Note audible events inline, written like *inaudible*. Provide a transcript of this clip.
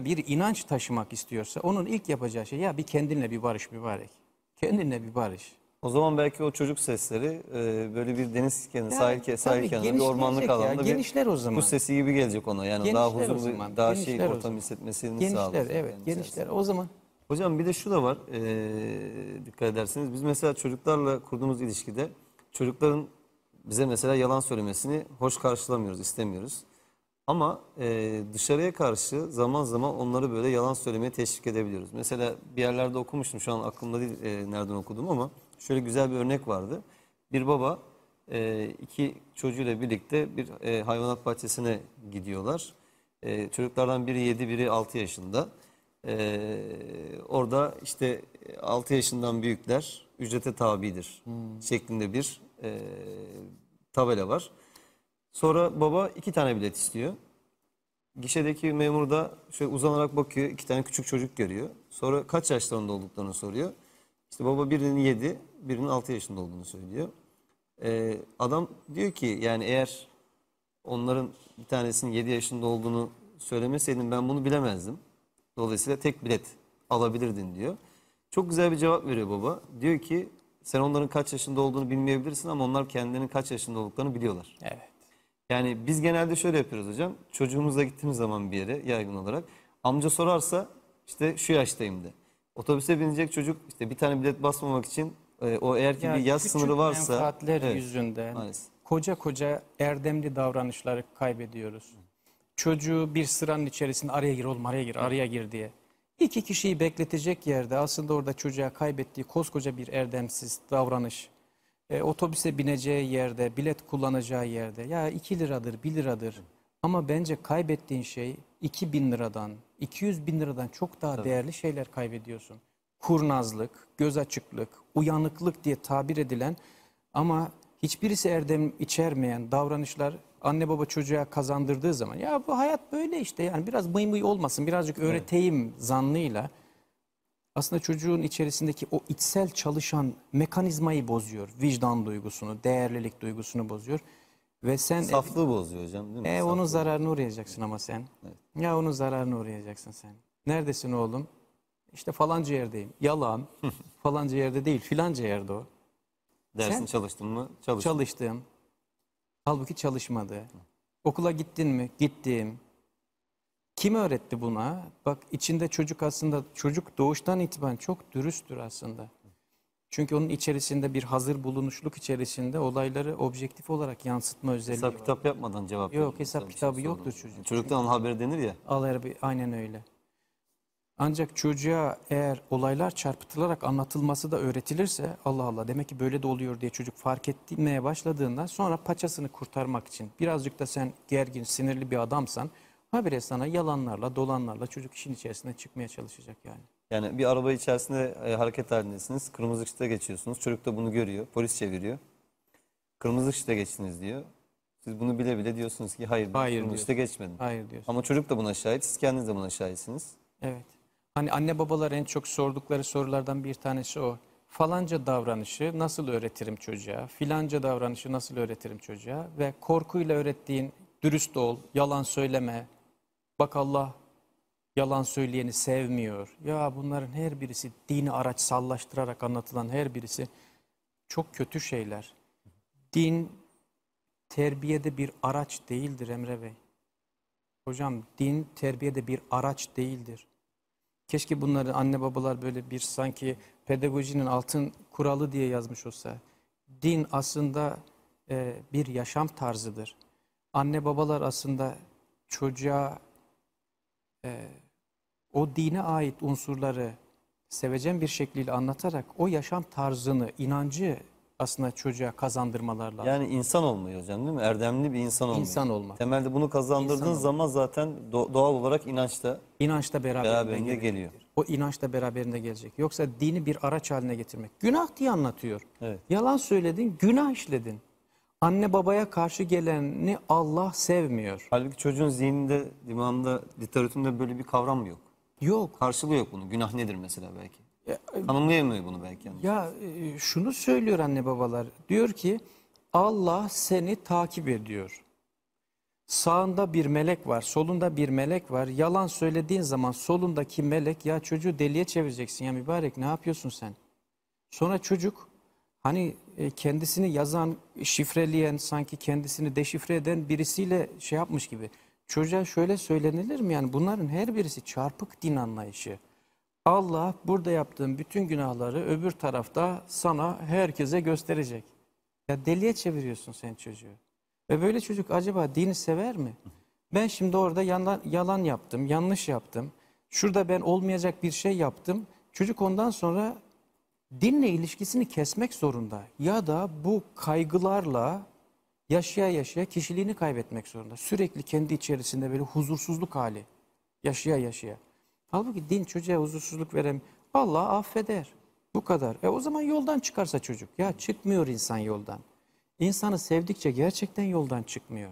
bir inanç taşımak istiyorsa onun ilk yapacağı şey ya bir kendinle bir barış mübarek. Kendinle bir barış. O zaman belki o çocuk sesleri e, böyle bir deniz kenarı, sahil, sahil kenarı, bir ormanlık alanda genişler bir o zaman. kuş sesi gibi gelecek ona. Yani genişler daha huzurlu, daha şey ortam hissetmesini genişler, sağlar. Genişler evet, yani genişler o zaman. Hocam bir de şu da var, e, dikkat ederseniz. Biz mesela çocuklarla kurduğumuz ilişkide çocukların bize mesela yalan söylemesini hoş karşılamıyoruz, istemiyoruz. Ama e, dışarıya karşı zaman zaman onları böyle yalan söylemeye teşvik edebiliyoruz. Mesela bir yerlerde okumuştum şu an aklımda değil e, nereden okudum ama şöyle güzel bir örnek vardı. Bir baba e, iki çocuğuyla birlikte bir e, hayvanat bahçesine gidiyorlar. E, çocuklardan biri 7 biri 6 yaşında. E, orada işte 6 yaşından büyükler ücrete tabidir hmm. şeklinde bir e, tabela var. Sonra baba iki tane bilet istiyor. Gişedeki memur da şöyle uzanarak bakıyor. iki tane küçük çocuk görüyor. Sonra kaç yaşlarında olduklarını soruyor. İşte baba birinin yedi, birinin altı yaşında olduğunu söylüyor. Ee, adam diyor ki yani eğer onların bir tanesinin yedi yaşında olduğunu söylemeseydin ben bunu bilemezdim. Dolayısıyla tek bilet alabilirdin diyor. Çok güzel bir cevap veriyor baba. Diyor ki sen onların kaç yaşında olduğunu bilmeyebilirsin ama onlar kendilerinin kaç yaşında olduklarını biliyorlar. Evet. Yani biz genelde şöyle yapıyoruz hocam. Çocuğumuzla gittiğimiz zaman bir yere yaygın olarak amca sorarsa işte şu yaştayım de. Otobüse binecek çocuk işte bir tane bilet basmamak için e, o eğer ki yani bir yaş sınırı varsa menfaatler evet, yüzünden maalesef. koca koca erdemli davranışları kaybediyoruz. Çocuğu bir sıranın içerisinde araya gir oğlum araya gir araya gir diye. İki kişiyi bekletecek yerde aslında orada çocuğa kaybettiği koskoca bir erdemsiz davranış e, otobüse bineceği yerde, bilet kullanacağı yerde ya 2 liradır, 1 liradır. Ama bence kaybettiğin şey 2000 liradan, 200 bin liradan çok daha Tabii. değerli şeyler kaybediyorsun. Kurnazlık, göz açıklık, uyanıklık diye tabir edilen ama hiçbirisi erdem içermeyen davranışlar anne baba çocuğa kazandırdığı zaman ya bu hayat böyle işte yani biraz mıy mıy olmasın birazcık öğreteyim evet. zannıyla aslında çocuğun içerisindeki o içsel çalışan mekanizmayı bozuyor. Vicdan duygusunu, değerlilik duygusunu bozuyor. Ve sen saflığı bozuyor hocam değil mi? E Saflığı. onun zararını uğrayacaksın ama sen. Evet. Ya onun zararını uğrayacaksın sen. Neredesin oğlum? İşte falanca yerdeyim. Yalan. *laughs* falanca yerde değil, filanca yerde o. Dersin sen, çalıştın mı? Çalıştım. Çalıştım. Halbuki çalışmadı. Okula gittin mi? Gittim. Kim öğretti buna? Bak içinde çocuk aslında çocuk doğuştan itibaren çok dürüsttür aslında. Çünkü onun içerisinde bir hazır bulunuşluk içerisinde olayları objektif olarak yansıtma özelliği Hesap var. kitap yapmadan cevap Yok hesap kitabı şey yoktur çocuk. Çocuktan haber denir ya. Al aynen öyle. Ancak çocuğa eğer olaylar çarpıtılarak anlatılması da öğretilirse Allah Allah demek ki böyle de oluyor diye çocuk fark etmeye başladığında sonra paçasını kurtarmak için birazcık da sen gergin sinirli bir adamsan habire sana yalanlarla, dolanlarla çocuk işin içerisine çıkmaya çalışacak yani. Yani bir araba içerisinde e, hareket halindesiniz. Kırmızı ışıkta geçiyorsunuz. Çocuk da bunu görüyor. Polis çeviriyor. Kırmızı ışıkta geçtiniz diyor. Siz bunu bile bile diyorsunuz ki hayır, hayır kırmızı ışıkta geçmedim. Hayır diyorsun. Ama çocuk da buna şahit. Siz kendiniz de buna şahitsiniz. Evet. Hani anne babalar en çok sordukları sorulardan bir tanesi o. Falanca davranışı nasıl öğretirim çocuğa? Filanca davranışı nasıl öğretirim çocuğa? Ve korkuyla öğrettiğin dürüst ol, yalan söyleme, Bak Allah yalan söyleyeni sevmiyor. Ya bunların her birisi dini araç sallaştırarak anlatılan her birisi çok kötü şeyler. Din terbiyede bir araç değildir Emre Bey. Hocam din terbiyede bir araç değildir. Keşke bunları anne babalar böyle bir sanki pedagojinin altın kuralı diye yazmış olsa. Din aslında e, bir yaşam tarzıdır. Anne babalar aslında çocuğa e, o dine ait unsurları sevecen bir şekliyle anlatarak o yaşam tarzını, inancı aslında çocuğa kazandırmalar lazım. Yani insan olmayı hocam değil mi? Erdemli bir insan olmayı. İnsan olmak. Temelde bunu kazandırdığın insan zaman olmak. zaten doğal olarak inançta inançta beraberinde, beraberinde geliyor. O inançta beraberinde gelecek. Yoksa dini bir araç haline getirmek. Günah diye anlatıyor. Evet. Yalan söyledin, günah işledin anne babaya karşı geleni Allah sevmiyor. Halbuki çocuğun zihninde, dimağında, literatüründe böyle bir kavram mı yok. Yok. Karşılığı yok bunun. Günah nedir mesela belki? Ya, e, Tanımlayamıyor bunu belki. Yalnız. Ya e, şunu söylüyor anne babalar. Diyor ki Allah seni takip ediyor. Sağında bir melek var, solunda bir melek var. Yalan söylediğin zaman solundaki melek ya çocuğu deliye çevireceksin ya mübarek ne yapıyorsun sen? Sonra çocuk Hani e, kendisini yazan, şifreleyen, sanki kendisini deşifre eden birisiyle şey yapmış gibi. Çocuğa şöyle söylenilir mi? Yani bunların her birisi çarpık din anlayışı. Allah burada yaptığın bütün günahları öbür tarafta sana herkese gösterecek. Ya deliye çeviriyorsun sen çocuğu. Ve böyle çocuk acaba dini sever mi? Ben şimdi orada yalan, yalan yaptım, yanlış yaptım. Şurada ben olmayacak bir şey yaptım. Çocuk ondan sonra dinle ilişkisini kesmek zorunda ya da bu kaygılarla yaşaya yaşaya kişiliğini kaybetmek zorunda. Sürekli kendi içerisinde böyle huzursuzluk hali yaşaya yaşaya. Halbuki din çocuğa huzursuzluk veren Allah affeder. Bu kadar. E o zaman yoldan çıkarsa çocuk. Ya çıkmıyor insan yoldan. İnsanı sevdikçe gerçekten yoldan çıkmıyor.